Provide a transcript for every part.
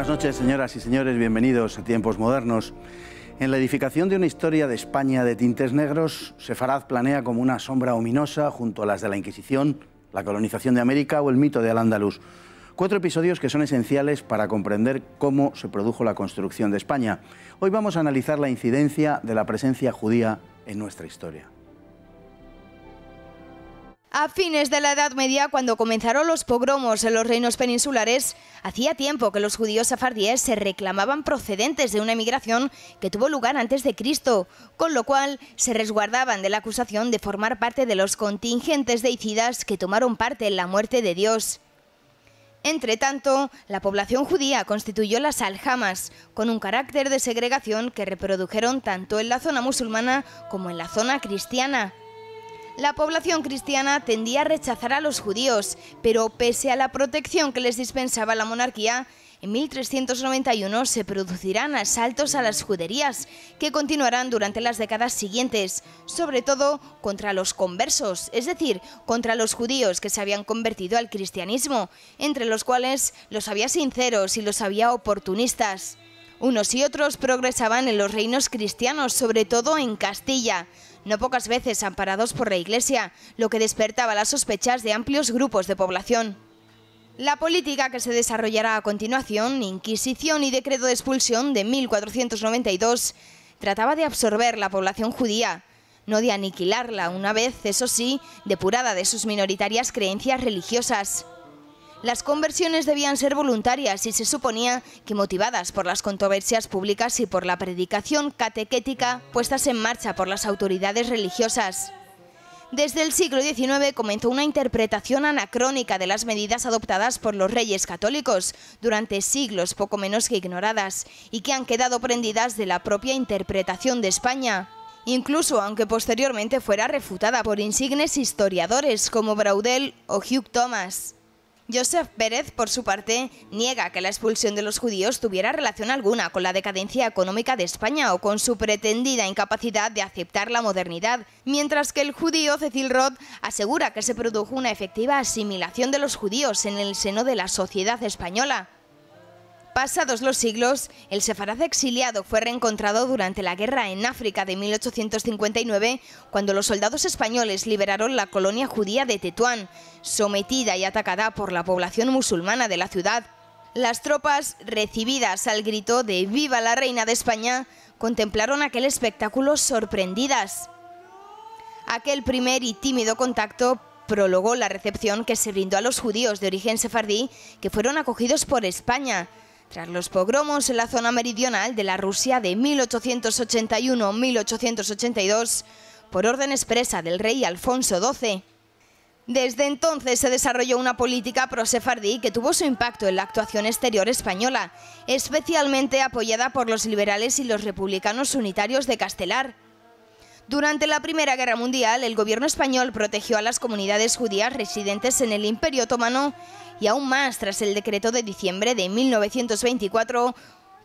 buenas noches, señoras y señores. Bienvenidos a Tiempos Modernos. En la edificación de una historia de España de tintes negros, Sefarad planea como una sombra ominosa junto a las de la Inquisición, la colonización de América o el mito de Al-Ándalus. Cuatro episodios que son esenciales para comprender cómo se produjo la construcción de España. Hoy vamos a analizar la incidencia de la presencia judía en nuestra historia. A fines de la Edad Media, cuando comenzaron los pogromos en los reinos peninsulares, hacía tiempo que los judíos safardíes se reclamaban procedentes de una emigración que tuvo lugar antes de Cristo, con lo cual se resguardaban de la acusación de formar parte de los contingentes deicidas que tomaron parte en la muerte de Dios. Entre tanto, la población judía constituyó las aljamas, con un carácter de segregación que reprodujeron tanto en la zona musulmana como en la zona cristiana. La población cristiana tendía a rechazar a los judíos, pero pese a la protección que les dispensaba la monarquía, en 1391 se producirán asaltos a las juderías, que continuarán durante las décadas siguientes, sobre todo contra los conversos, es decir, contra los judíos que se habían convertido al cristianismo, entre los cuales los había sinceros y los había oportunistas. Unos y otros progresaban en los reinos cristianos, sobre todo en Castilla no pocas veces amparados por la Iglesia, lo que despertaba las sospechas de amplios grupos de población. La política que se desarrollará a continuación, Inquisición y Decreto de Expulsión de 1492, trataba de absorber la población judía, no de aniquilarla una vez, eso sí, depurada de sus minoritarias creencias religiosas. Las conversiones debían ser voluntarias y se suponía que motivadas por las controversias públicas y por la predicación catequética puestas en marcha por las autoridades religiosas. Desde el siglo XIX comenzó una interpretación anacrónica de las medidas adoptadas por los reyes católicos, durante siglos poco menos que ignoradas, y que han quedado prendidas de la propia interpretación de España. Incluso aunque posteriormente fuera refutada por insignes historiadores como Braudel o Hugh Thomas. Joseph Pérez, por su parte, niega que la expulsión de los judíos tuviera relación alguna con la decadencia económica de España o con su pretendida incapacidad de aceptar la modernidad, mientras que el judío Cecil Roth asegura que se produjo una efectiva asimilación de los judíos en el seno de la sociedad española. Pasados los siglos, el sefaraz exiliado fue reencontrado durante la guerra en África de 1859, cuando los soldados españoles liberaron la colonia judía de Tetuán, sometida y atacada por la población musulmana de la ciudad. Las tropas, recibidas al grito de Viva la Reina de España, contemplaron aquel espectáculo sorprendidas. Aquel primer y tímido contacto prologó la recepción que se brindó a los judíos de origen sefardí que fueron acogidos por España tras los pogromos en la zona meridional de la Rusia de 1881-1882, por orden expresa del rey Alfonso XII, desde entonces se desarrolló una política pro-sefardí que tuvo su impacto en la actuación exterior española, especialmente apoyada por los liberales y los republicanos unitarios de Castelar. Durante la Primera Guerra Mundial, el gobierno español protegió a las comunidades judías residentes en el Imperio Otomano y aún más tras el decreto de diciembre de 1924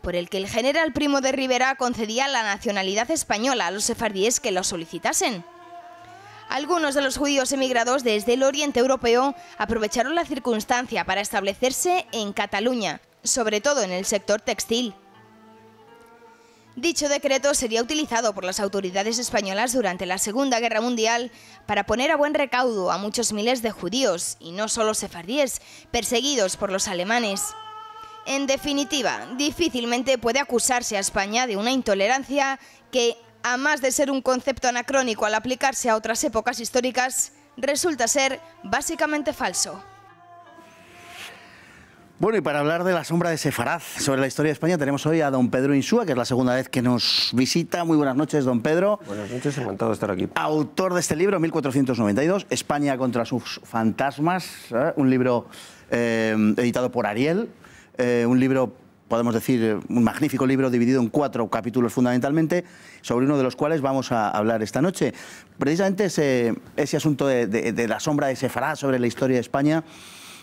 por el que el general Primo de Rivera concedía la nacionalidad española a los sefardíes que lo solicitasen. Algunos de los judíos emigrados desde el Oriente Europeo aprovecharon la circunstancia para establecerse en Cataluña, sobre todo en el sector textil. Dicho decreto sería utilizado por las autoridades españolas durante la Segunda Guerra Mundial para poner a buen recaudo a muchos miles de judíos, y no solo sefardíes, perseguidos por los alemanes. En definitiva, difícilmente puede acusarse a España de una intolerancia que, a más de ser un concepto anacrónico al aplicarse a otras épocas históricas, resulta ser básicamente falso. Bueno, y para hablar de la sombra de Sefaraz sobre la historia de España, tenemos hoy a don Pedro Insúa, que es la segunda vez que nos visita. Muy buenas noches, don Pedro. Buenas noches, encantado de estar aquí. Autor de este libro, 1492, España contra sus fantasmas, ¿eh? un libro eh, editado por Ariel, eh, un libro, podemos decir, un magnífico libro dividido en cuatro capítulos fundamentalmente, sobre uno de los cuales vamos a hablar esta noche. Precisamente ese, ese de, de, la sombra de Sefaraz sobre la historia de España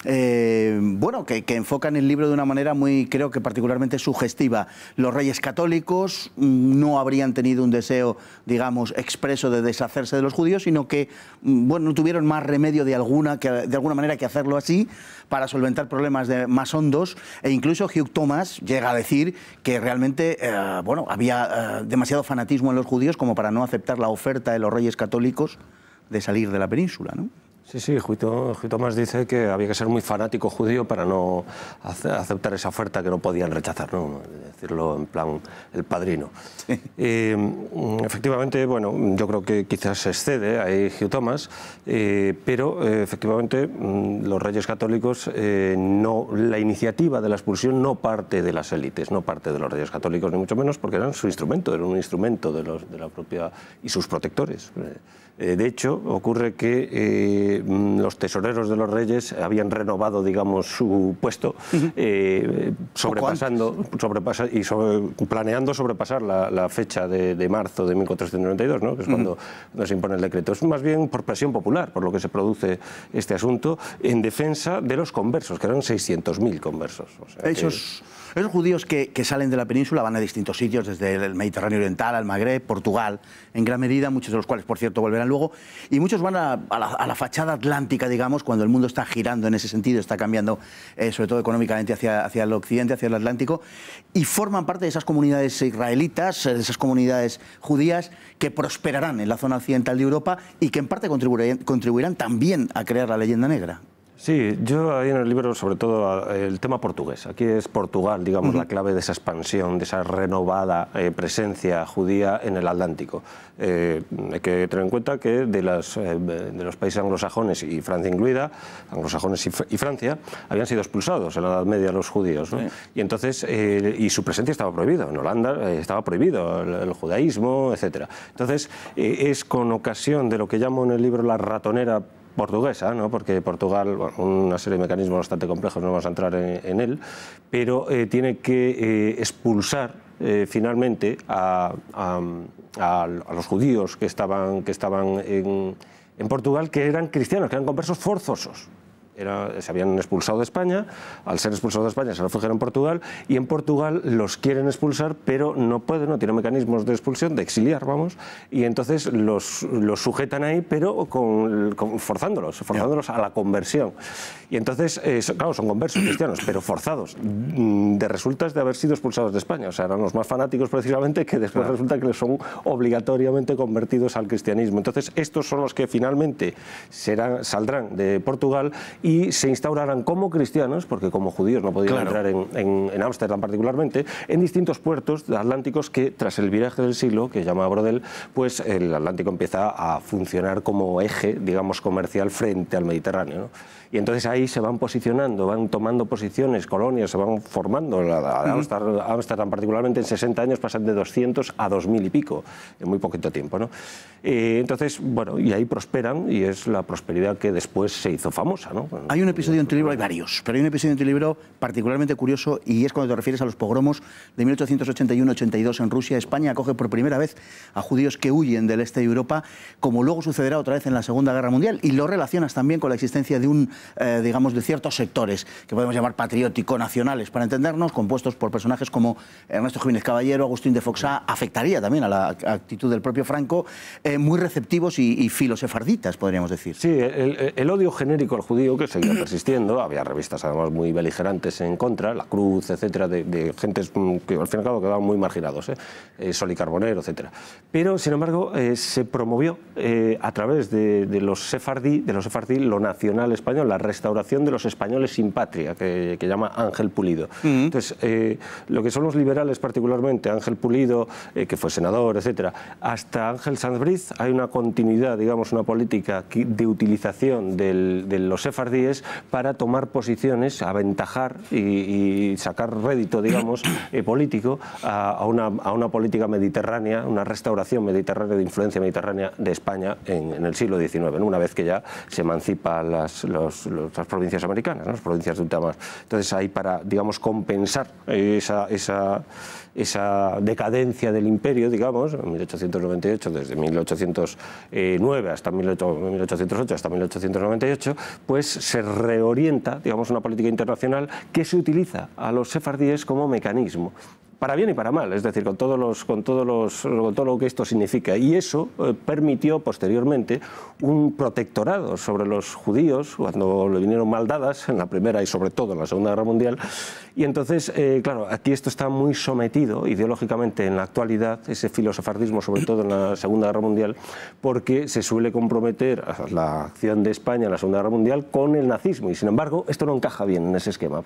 eh, bueno, que, enfocan el libro de una manera muy, creo que particularmente sugestiva. Los reyes católicos mm, no habrían tenido un deseo, digamos, expreso de deshacerse de los judíos, sino que, mm, bueno, no tuvieron más remedio de alguna, que, de alguna manera que hacerlo así para solventar problemas de, más hondos. E incluso Hugh Thomas llega a decir que realmente, eh, bueno, había eh, demasiado fanatismo en los judíos como para no aceptar la oferta de los reyes católicos de salir de la península, ¿no? Sí, sí, Juito, Tomás dice que había que ser muy fanático judío para no aceptar esa oferta que no podían rechazar, ¿no? decirlo en plan el padrino. Mm, efectivamente, bueno, yo creo que quizás excede ahí Hugh eh, Tomás, pero eh, efectivamente mm, los reyes católicos, eh, no, la iniciativa de la expulsión no parte de las élites, no parte de los reyes católicos, ni mucho menos, porque eran su instrumento, era un instrumento de, de la propia y sus protectores. de hecho, ocurre que Mm, los tesoreros de los reyes habían renovado, digamos, su puesto, eh, sobrepasando y planeando sobrepasar la, fecha de, marzo de 1492, ¿no? que es cuando nos impone el decreto. Es más bien por presión popular, por lo que se produce este asunto, en defensa de los conversos, que eran 600.000 conversos. Esos judíos que, salen de la península van a distintos sitios, desde el Mediterráneo Oriental al Magreb, Portugal, en gran medida, muchos de los cuales, por cierto, volverán luego, y muchos van a, la, fachada atlántica, digamos, cuando el mundo está girando en ese sentido, está cambiando, eh, sobre todo económicamente, hacia, hacia el occidente, hacia el Atlántico, y forman parte de esas comunidades israelitas, eh, de esas comunidades judías que prosperarán en la zona occidental de Europa y que en parte contribuirán también a crear la leyenda negra. Sí, yo ahí en el libro sobre todo el tema portugués. Aquí es Portugal, digamos, la clave de esa expansión, de esa renovada eh, presencia judía en el Atlántico. Eh, hay que tener en cuenta que de, las, eh, de los países anglosajones y Francia incluida, anglosajones y, Francia, habían sido expulsados en la Edad Media los judíos. Y entonces, y su presencia estaba prohibida. En Holanda estaba prohibido el, el judaísmo, etc. Entonces, es con ocasión de lo que llamo en el libro la ratonera portuguesa, ¿no? porque Portugal, una serie de mecanismos bastante complejos, no vamos a entrar en, él, pero eh, tiene que eh, expulsar eh, finalmente a, los judíos que estaban, que estaban en, en Portugal, que eran cristianos, que eran conversos forzosos se habían expulsado de España, al ser expulsados de España se refugiaron en Portugal y en Portugal los quieren expulsar, pero no pueden, no tienen mecanismos de expulsión, de exiliar, vamos, y entonces los, los sujetan ahí, pero con, forzándolos, forzándolos a la conversión. Y entonces, eh, claro, son conversos cristianos, pero forzados, mm, de resultas de haber sido expulsados de España. O sea, eran los más fanáticos precisamente que después resulta que son obligatoriamente convertidos al cristianismo. Entonces, estos son los que finalmente saldrán de Portugal y se instauraran como cristianos, porque como judíos no podían entrar en Ámsterdam particularmente, en distintos puertos atlánticos que tras el viraje del siglo, que llama Brodel, pues el Atlántico empieza a funcionar como eje, digamos, comercial frente al Mediterráneo. ¿no? Y entonces ahí se van posicionando, van tomando posiciones, colonias, se van formando. Ámsterdam, particularmente, en 60 años pasan de 200 a 2.000 y pico, en muy poquito tiempo. ¿no? Eh, entonces, bueno, y ahí prosperan y es la prosperidad que después se hizo famosa. ¿no? hay un episodio en tu libro, hay varios, pero hay un episodio en tu libro particularmente curioso y es cuando te refieres a los pogromos de 1881-82 en Rusia. España acoge por primera vez a judíos que huyen del este de Europa, como luego sucederá otra vez en la Segunda Guerra Mundial, y lo relacionas también con la existencia de un, eh, digamos, de ciertos sectores que podemos llamar patriótico-nacionales, para entendernos, compuestos por personajes como Ernesto Jiménez Caballero, Agustín de Foxá, afectaría también a la actitud del propio Franco, eh, muy receptivos y, filosefarditas, podríamos decir. Sí, el, el odio genérico al judío, seguía persistiendo. Había revistas además muy beligerantes en contra, La Cruz, etcétera, de, de gentes mm, que al fin y al cabo quedaban muy marginados, ¿eh? Eh, Sol y Carbonero, etcétera. Pero, sin embargo, eh, se promovió a través de, los sefardí, de los sefardí lo nacional español, la restauración de los españoles sin patria, que, llama Ángel Pulido. Entonces, lo que son los liberales particularmente, Ángel Pulido, que fue senador, etcétera, hasta Ángel Sanz hay una continuidad, digamos, una política de utilización de los sefardí para tomar posiciones, aventajar y, sacar rédito, digamos, eh, político a, una, política mediterránea, una restauración mediterránea de influencia mediterránea de España en, el siglo XIX, una vez que ya se emancipan las, las provincias americanas, las provincias de Ultramar. Entonces ahí para, digamos, compensar esa, esa, decadencia del imperio, digamos, en 1898, desde 1809 hasta 1808, 1898, hasta 1898, pues se reorienta, digamos, una política internacional que se utiliza a los sefardíes como mecanismo para bien y para mal, es decir, con, todos los, con, todos los, todo lo que esto significa. Y eso eh, permitió posteriormente un protectorado sobre los judíos, cuando le vinieron maldadas en la Primera y sobre todo en la Segunda Guerra Mundial. Y entonces, eh, claro, aquí esto está muy sometido ideológicamente en la actualidad, ese filosofardismo, sobre todo en la Segunda Guerra Mundial, porque se suele comprometer la acción de España en la Segunda Guerra Mundial con el nazismo. Y sin embargo, esto no encaja bien en ese esquema,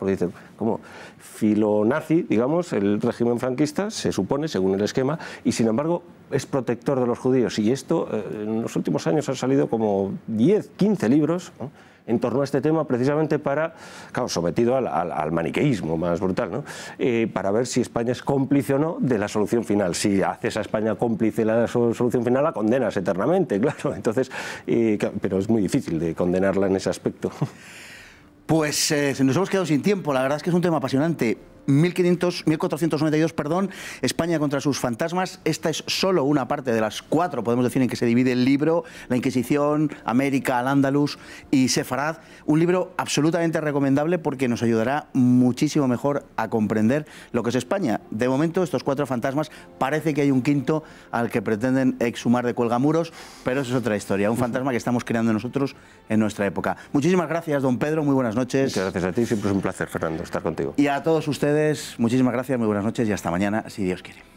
como filonazi, digamos, el régimen franquista, se supone, según el esquema, y sin embargo es protector de los judíos. Y esto, eh, en los últimos años han salido como 10, 15 libros en torno a este tema, precisamente para, claro, sometido al, maniqueísmo más brutal, ¿no? Eh, para ver si España es cómplice o no de la solución final. Si haces a España cómplice de la solución final, la condenas eternamente, claro. Entonces, eh, pero es muy difícil de condenarla en ese aspecto. Pues nos hemos quedado sin tiempo. La verdad es que es un tema apasionante. 1500, 1492, perdón, España contra sus fantasmas. Esta es solo una parte de las cuatro, podemos decir, en que se divide el libro, La Inquisición, América, Al-Ándalus y Sefarad. Un libro absolutamente recomendable porque nos ayudará muchísimo mejor a comprender lo que es España. De momento, estos cuatro fantasmas, parece que hay un quinto al que pretenden exhumar de cuelgamuros, pero eso es otra historia, un fantasma que estamos creando nosotros en nuestra época. Muchísimas gracias, don Pedro, muy buenas noches. Muchas gracias a ti, siempre es un placer, Fernando, estar contigo. Y a todos ustedes muchísimas gracias, muy buenas noches y hasta mañana, si Dios quiere.